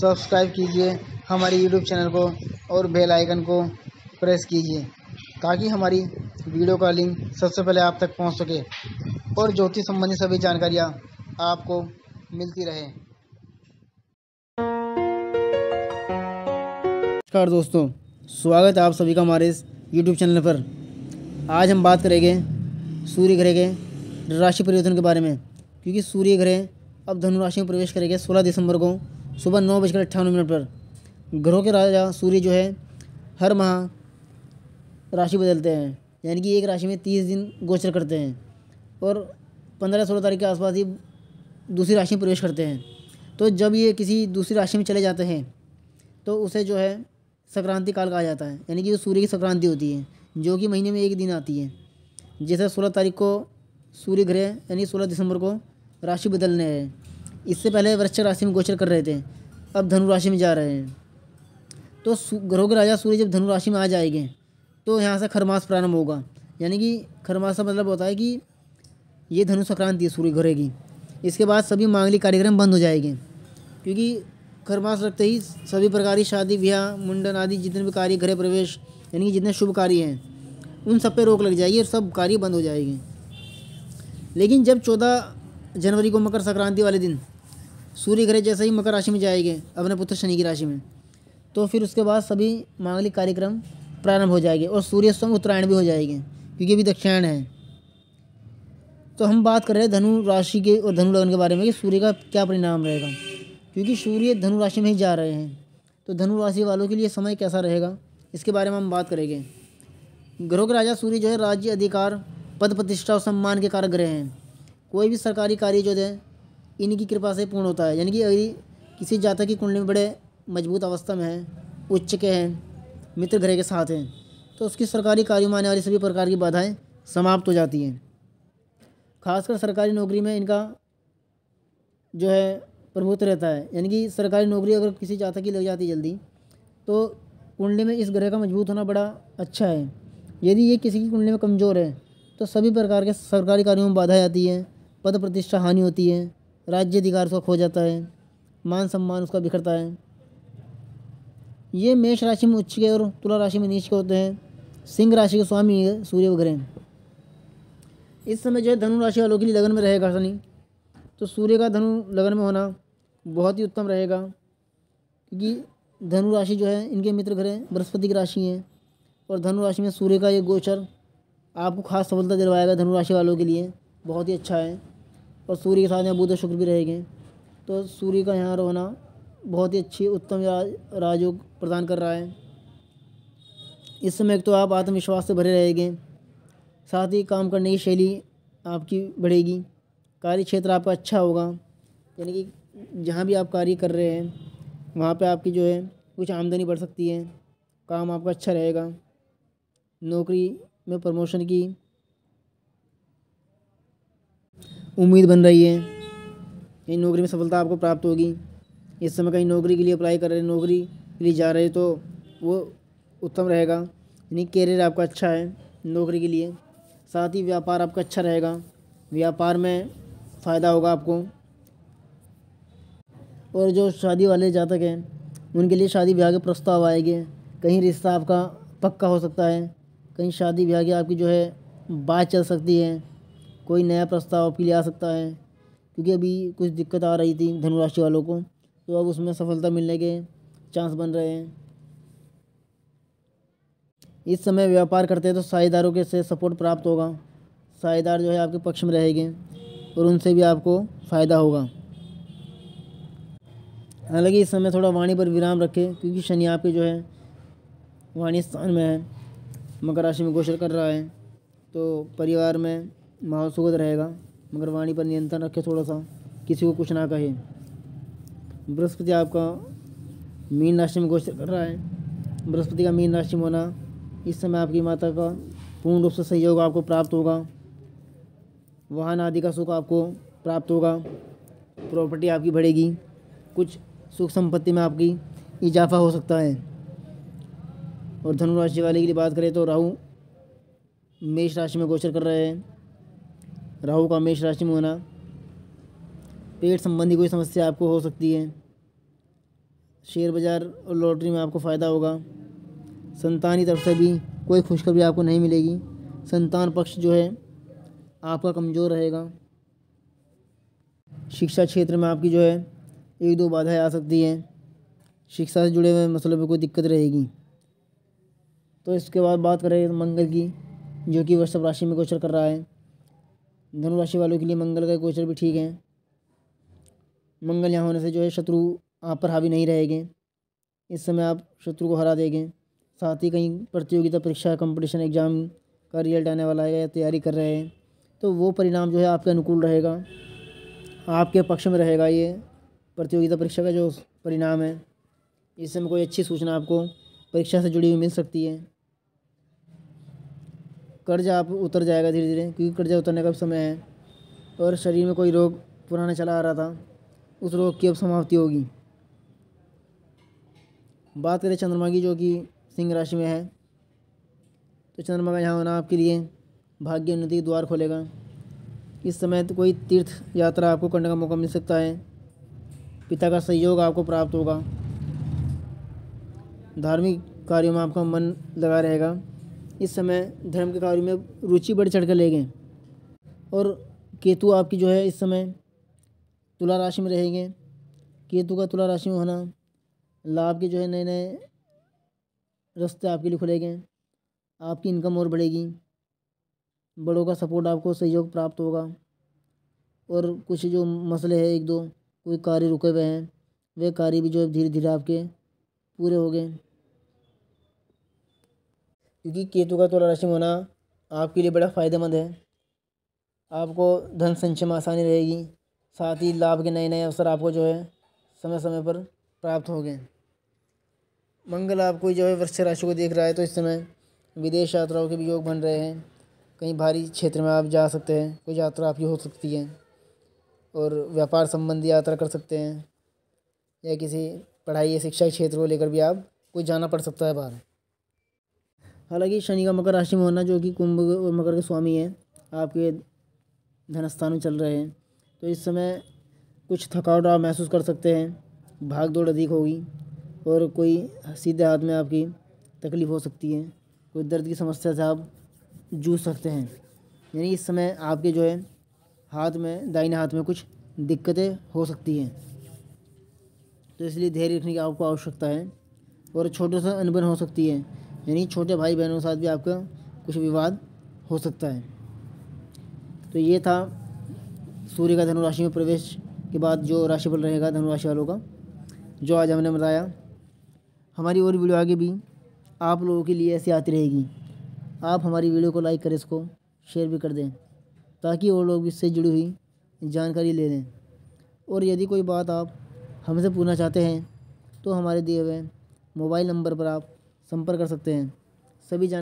subscribe कीजिए हमारे YouTube channel को और बेल आइकन को प्रेस कीजिए ताकि हमारी वीडियो का लिंक सबसे पहले आप तक पहुंच सके और ज्योतिष संबंधी सभी जानकारियां आपको मिलती रहे नमस्कार दोस्तों स्वागत है आप सभी का हमारे इस यूट्यूब चैनल पर आज हम बात करेंगे सूर्य ग्रह के राशि परिवर्तन के बारे में क्योंकि सूर्य ग्रह अब धनुराशि में प्रवेश करेंगे सोलह दिसंबर को सुबह नौ बजकर अट्ठावन मिनट पर ग्रहों के राजा सूर्य जो है हर माह राशि बदलते हैं यानी कि एक राशि में तीस दिन गोचर करते हैं और पंद्रह सोलह तारीख के आसपास ही दूसरी राशि में प्रवेश करते हैं तो जब ये किसी दूसरी राशि में चले जाते हैं तो उसे जो है संक्रांति काल कहा जाता है यानी कि जो सूर्य की संक्रांति होती है जो कि महीने में एक दिन आती है जैसे सोलह तारीख को सूर्य ग्रह यानी सोलह दिसंबर को राशि बदलने हैं इससे पहले वृश्चिक राशि में गोचर कर रहे थे अब धनु राशि में जा रहे हैं तो ग्रह के राजा सूर्य जब धनु राशि में आ जाएंगे तो यहाँ से खरमास प्रारंभ होगा यानी कि खरमास का मतलब होता है कि ये धनु संक्रांति है सूर्य घरेगी इसके बाद सभी मांगलिक कार्यक्रम बंद हो जाएंगे क्योंकि खरमास रखते ही सभी प्रकार की शादी ब्याह मुंडन आदि जितने भी कार्य घरे प्रवेश यानी कि जितने शुभ कार्य हैं उन सब पे रोक लग जाएगी और सब कार्य बंद हो जाएंगे लेकिन जब चौदह जनवरी को मकर संक्रांति वाले दिन सूर्य ग्रह जैसे ही मकर राशि में जाएंगे अपने पुत्र शनि की राशि में तो फिर उसके बाद सभी मांगलिक कार्यक्रम प्रारंभ हो जाएंगे और सूर्य स्वयं उत्तरायण भी हो जाएंगे क्योंकि अभी दक्षिण है तो हम बात कर रहे हैं धनु राशि के और धनु लग्न के बारे में कि सूर्य का क्या परिणाम रहेगा क्योंकि सूर्य धनु राशि में ही जा रहे हैं तो धनु राशि वालों के लिए समय कैसा रहेगा इसके बारे में हम बात करेंगे ग्रहों के राजा सूर्य जो है राज्य अधिकार पद प्रतिष्ठा और सम्मान के कारक ग्रह हैं कोई भी सरकारी कार्य जो है इन्हीं की कृपा से पूर्ण होता है यानी कि अगर किसी जातक की कुंडली में बड़े मजबूत अवस्था में है उच्च के हैं मित्र ग्रह के साथ हैं तो उसकी सरकारी कार्यों में आने वाली सभी प्रकार की बाधाएं समाप्त हो जाती हैं खासकर सरकारी नौकरी में इनका जो है प्रभुत्व रहता है यानी कि सरकारी नौकरी अगर किसी जातक की लग जाती जल्दी तो कुंडली में इस ग्रह का मजबूत होना बड़ा अच्छा है यदि ये किसी की कुंडली में कमज़ोर है तो सभी प्रकार के सरकारी कार्यों में बाधा आती है पद प्रतिष्ठा हानि होती है राज्य अधिकार उसका खो जाता है मान सम्मान उसका बिखरता है ये मेष राशि में उच्च के और तुला राशि में नीच के होते हैं सिंह राशि के स्वामी है सूर्य वगैरह इस समय जो है धनु राशि वालों के लिए लगन में रहेगा शनि तो सूर्य का धनु लगन में होना बहुत ही उत्तम रहेगा क्योंकि धनु राशि जो है इनके मित्र ग्रह बृहस्पति की राशि है और धनु राशि में सूर्य का ये गोचर आपको खास सफलता दिलवाएगा धनु राशि वालों के लिए बहुत ही अच्छा है और सूर्य के साथ यहाँ बुध और शुक्र भी रहेंगे तो सूर्य का यहाँ रोना बहुत ही अच्छी उत्तम राजयोग प्रदान कर रहा है इस समय तो आप आत्मविश्वास से भरे रहेंगे साथ ही काम करने की शैली आपकी बढ़ेगी कार्य क्षेत्र आपका अच्छा होगा यानी कि जहाँ भी आप कार्य कर रहे हैं वहाँ पे आपकी जो है कुछ आमदनी बढ़ सकती है काम आपका अच्छा रहेगा नौकरी में प्रमोशन की उम्मीद बन रही है कहीं नौकरी में सफलता आपको प्राप्त होगी इस समय कहीं नौकरी के लिए अप्लाई कर रहे नौकरी के लिए जा रहे तो वो उत्तम रहेगा यानी कैरियर आपका अच्छा है नौकरी के लिए साथ ही व्यापार आपका अच्छा रहेगा व्यापार में फ़ायदा होगा आपको और जो शादी वाले जातक हैं उनके लिए शादी ब्याह के प्रस्ताव आएंगे कहीं रिश्ता आपका पक्का हो सकता है कहीं शादी ब्याह की आपकी जो है बात चल सकती है कोई नया प्रस्ताव आपके लिए आ सकता है क्योंकि अभी कुछ दिक्कत आ रही थी धनुराशि वालों को तो अब उसमें सफलता मिलने के चांस बन रहे हैं इस समय व्यापार करते हैं तो साझेदारों के से सपोर्ट प्राप्त होगा साझेदार जो है आपके पक्ष में रहेंगे और उनसे भी आपको फ़ायदा होगा हालांकि इस समय थोड़ा वाणी पर विराम रखें क्योंकि शनि आपके जो है वाणी स्थान में है मकर राशि में गोचर कर रहा है तो परिवार में माहौल सुगत रहेगा मगर वाणी पर नियंत्रण रखे थोड़ा सा किसी को कुछ ना कहे बृहस्पति आपका मीन राशि में गोचर कर रहा है बृहस्पति का मीन राशि में होना इस समय आपकी माता का पूर्ण रूप से सहयोग आपको प्राप्त होगा वाहन आदि का सुख आपको प्राप्त होगा प्रॉपर्टी आपकी बढ़ेगी कुछ सुख संपत्ति में आपकी इजाफा हो सकता है और धनुराशि वाले के लिए बात करें तो राहु मेष राशि में गोचर कर रहे हैं राहु का मेष राशि में होना पेट संबंधी कोई समस्या आपको हो सकती है शेयर बाज़ार और लॉटरी में आपको फ़ायदा होगा संतान की तरफ से भी कोई खुशखबरी आपको नहीं मिलेगी संतान पक्ष जो है आपका कमज़ोर रहेगा शिक्षा क्षेत्र में आपकी जो है एक दो बाधाएं आ सकती हैं शिक्षा से जुड़े हुए मसलों पर कोई दिक्कत रहेगी तो इसके बाद बात करें मंगल की जो कि वृषभ राशि में गोचर कर रहा है धनुराशि वालों के लिए मंगल का गोचर भी ठीक है मंगल यहाँ होने से जो है शत्रु आप पर हावी नहीं रहेंगे इस समय आप शत्रु को हरा देंगे साथ ही कहीं प्रतियोगिता परीक्षा कंपटीशन एग्ज़ाम का रिजल्ट आने वाला है या तैयारी कर रहे हैं तो वो परिणाम जो है आपके अनुकूल रहेगा आपके पक्ष में रहेगा ये प्रतियोगिता परीक्षा का जो परिणाम है इस समय कोई अच्छी सूचना आपको परीक्षा से जुड़ी हुई मिल सकती है कर्जा आप उतर जाएगा धीरे धीरे क्योंकि कर्जा उतरने का भी समय है और शरीर में कोई रोग पुराना चला आ रहा था उस रोग की अब समाप्ति होगी बात करें चंद्रमा की जो कि सिंह राशि में है तो चंद्रमा का यहाँ होना आपके लिए भाग्य उन्नति द्वार खोलेगा इस समय तो कोई तीर्थ यात्रा आपको करने का मौका मिल सकता है पिता का सहयोग आपको प्राप्त होगा धार्मिक कार्यों में आपका मन लगा रहेगा इस समय धर्म के कार्य में रुचि बढ़ चढ़ कर ले गए और केतु आपकी जो है इस समय तुला राशि में रहेंगे केतु का तुला राशि में होना लाभ के जो है नए नए रास्ते आपके लिए खुलेंगे आपकी इनकम और बढ़ेगी बड़ों का सपोर्ट आपको सहयोग प्राप्त होगा और कुछ जो मसले हैं एक दो कोई कार्य रुके हुए हैं वे कार्य भी जो है धीरे धीरे आपके पूरे हो गए क्योंकि केतु का तुला राशि में होना आपके लिए बड़ा फ़ायदेमंद है आपको धन संचय में आसानी रहेगी साथ ही लाभ के नए नए अवसर आपको जो है समय समय पर प्राप्त हो गए मंगल आपको जो है वृक्ष राशि को देख रहा है तो इस समय विदेश यात्राओं के भी योग बन रहे हैं कहीं भारी क्षेत्र में आप जा सकते हैं कोई यात्रा आपकी हो सकती है और व्यापार संबंधी यात्रा कर सकते हैं या किसी पढ़ाई या शिक्षा क्षेत्र को लेकर भी आप कोई जाना पड़ सकता है बाहर हालांकि शनि का मकर राशि में होना जो कि कुंभ और मकर के स्वामी है आपके धनस्थान में चल रहे हैं तो इस समय कुछ थकावट आप महसूस कर सकते हैं भाग दौड़ अधिक होगी और कोई सीधे हाथ में आपकी तकलीफ़ हो सकती है कोई दर्द की समस्या से आप जूझ सकते हैं यानी इस समय आपके जो है हाथ में दाहिने हाथ में कुछ दिक्कतें हो सकती हैं तो इसलिए धैर्य रखने की आपको आवश्यकता है और छोटे से अनबन हो सकती है यानी छोटे भाई बहनों के साथ भी आपका कुछ विवाद हो सकता है तो ये था सूर्य का धनुराशि में प्रवेश के बाद जो राशिफल रहेगा धनुराशि वालों का जो आज हमने बताया हमारी और वीडियो आगे भी आप लोगों के लिए ऐसी आती रहेगी आप हमारी वीडियो को लाइक करें इसको शेयर भी कर दें ताकि और लोग भी इससे जुड़ी हुई जानकारी ले लें और यदि कोई बात आप हमसे पूछना चाहते हैं तो हमारे दिए हुए मोबाइल नंबर पर आप संपर्क कर सकते हैं सभी जान